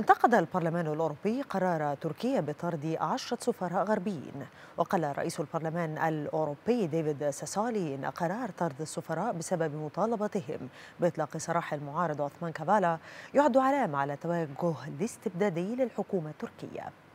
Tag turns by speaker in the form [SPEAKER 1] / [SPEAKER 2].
[SPEAKER 1] انتقد البرلمان الأوروبي قرار تركيا بطرد عشرة سفراء غربيين وقال رئيس البرلمان الأوروبي ديفيد ساسولي إن قرار طرد السفراء بسبب مطالبتهم بإطلاق سراح المعارض عثمان كابالا يعد علامة على توجه الاستبدادي للحكومة التركية